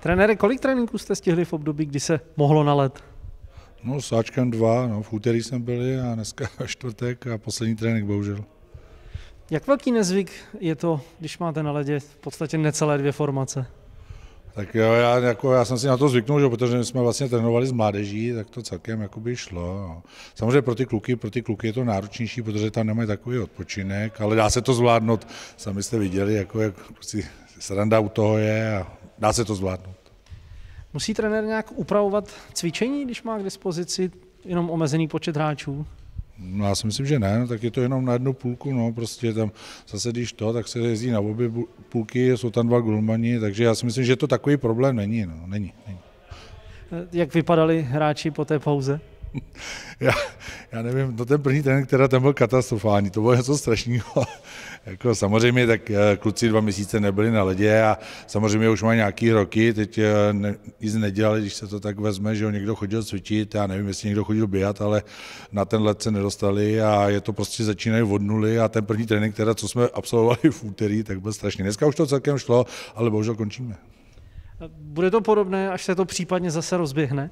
Trenére, kolik tréninků jste stihli v období, kdy se mohlo na let? No, s Ačkem dva, no, v úterý jsme byli a dneska čtvrtek a poslední trénink, bohužel. Jak velký nezvyk je to, když máte na ledě v podstatě necelé dvě formace? Tak jo, já, jako, já jsem si na to zvyknul, že, protože jsme vlastně trénovali s mládeží, tak to celkem jako by šlo. No. Samozřejmě pro ty kluky, pro ty kluky je to náročnější, protože tam nemají takový odpočinek, ale dá se to zvládnout. Sami jste viděli, jako, jak si sranda u toho je a dá se to zvládnout. Musí trenér nějak upravovat cvičení, když má k dispozici jenom omezený počet hráčů? No já si myslím, že ne, no, tak je to jenom na jednu půlku, no prostě tam zase když to, tak se jezdí na obě půlky, jsou tam dva gulmani, takže já si myslím, že to takový problém není, no, není, není. Jak vypadali hráči po té pauze? já, já nevím, no ten první trénink teda ten byl katastrofální, to bylo něco strašného. jako samozřejmě tak eh, kluci dva měsíce nebyli na ledě a samozřejmě už mají nějaký roky, teď eh, ne, nic nedělali, když se to tak vezme, že jo, někdo chodil cvičit, já nevím, jestli někdo chodil běhat, ale na ten led se nedostali a je to prostě začínají od nuly a ten první trénink teda, co jsme absolvovali v úterý, tak byl strašný. Dneska už to celkem šlo, ale bohužel končíme. Bude to podobné, až se to případně zase rozběhne?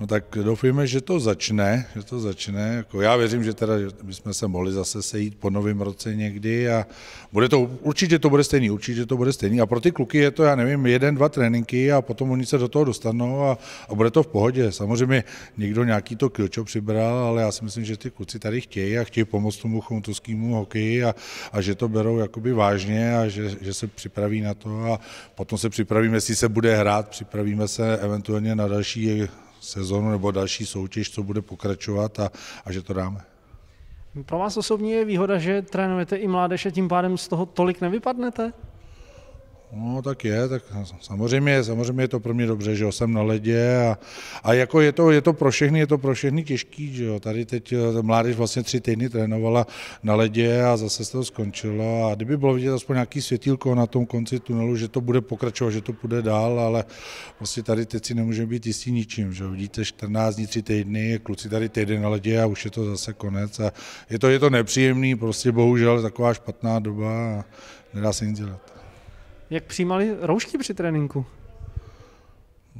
No tak doufujeme, že to začne, že to začne. Jako já věřím, že teda bychom se mohli zase sejít po novém roce někdy a bude to, určitě to bude stejný, určitě to bude stejný. A pro ty kluky je to, já nevím, jeden, dva tréninky a potom oni se do toho dostanou a, a bude to v pohodě. Samozřejmě někdo nějaký to kilčo přibral, ale já si myslím, že ty kluci tady chtějí a chtějí pomoct tomu chomtovskému hokeji a, a že to berou jakoby vážně a že, že se připraví na to a potom se připravíme, jestli se bude hrát, připravíme se eventuálně na další sezonu nebo další soutěž, co bude pokračovat a, a že to dáme. Pro vás osobně je výhoda, že trénujete i mládež a tím pádem z toho tolik nevypadnete? No tak je, tak samozřejmě, samozřejmě je to pro mě dobře, že jo, jsem na ledě a, a jako je to, je to pro všechny, je to pro všechny těžký, že jo, tady teď eh, mládež vlastně tři týdny trénovala na ledě a zase se to skončilo a kdyby bylo vidět aspoň nějaký světílko na tom konci tunelu, že to bude pokračovat, že to půjde dál, ale vlastně tady teď si nemůžeme být jistý ničím, že jo, vidíte 14 dní, tři týdny, kluci tady týden na ledě a už je to zase konec a je to, je to nepříjemný, prostě bohužel taková špatná doba a nedá se nic dělat. Jak přijímali roušky při tréninku?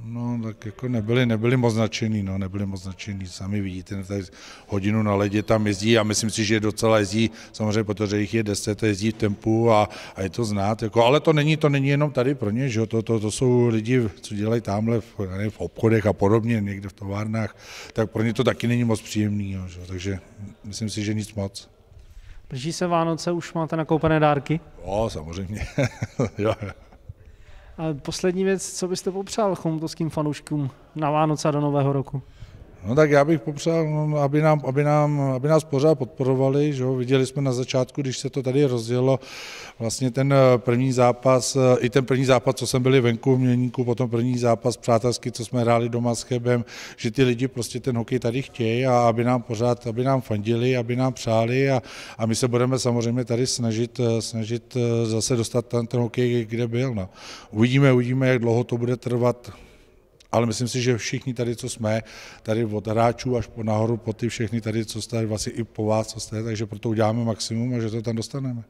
No, tak jako nebyli, nebyli moc značený, no, nebyli moc značený. sami vidíte, tady hodinu na ledě tam jezdí a myslím si, že docela jezdí, samozřejmě protože jich je deset, to jezdí v tempu a, a je to znát, jako, ale to není, to není jenom tady pro ně, že jo, to, to, to jsou lidi, co dělají tamhle v, ne, v obchodech a podobně, někde v továrnách, tak pro ně to taky není moc příjemný, jo, že takže myslím si, že nic moc. Blíží se Vánoce, už máte nakoupené dárky? Jo, samozřejmě. jo. A poslední věc, co byste popřál chomutovským fanouškům na Vánoce a do Nového roku? No tak já bych popřál, no, aby, nám, aby, nám, aby nás pořád podporovali. Že jo? Viděli jsme na začátku, když se to tady rozdělo, vlastně ten eh, první zápas, eh, i ten první zápas, co jsem byli venku v Měníku, potom první zápas přátelsky, co jsme hráli doma s Chebem, že ty lidi prostě ten hokej tady chtějí a aby nám pořád, aby nám fandili, aby nám přáli a, a my se budeme samozřejmě tady snažit, eh, snažit zase dostat ten, ten hokej, kde byl. No. Uvidíme, uvidíme, jak dlouho to bude trvat ale myslím si, že všichni tady, co jsme, tady od hráčů až po nahoru, po ty všechny tady, co jste, vlastně i po vás, co jste, takže proto uděláme maximum a že to tam dostaneme.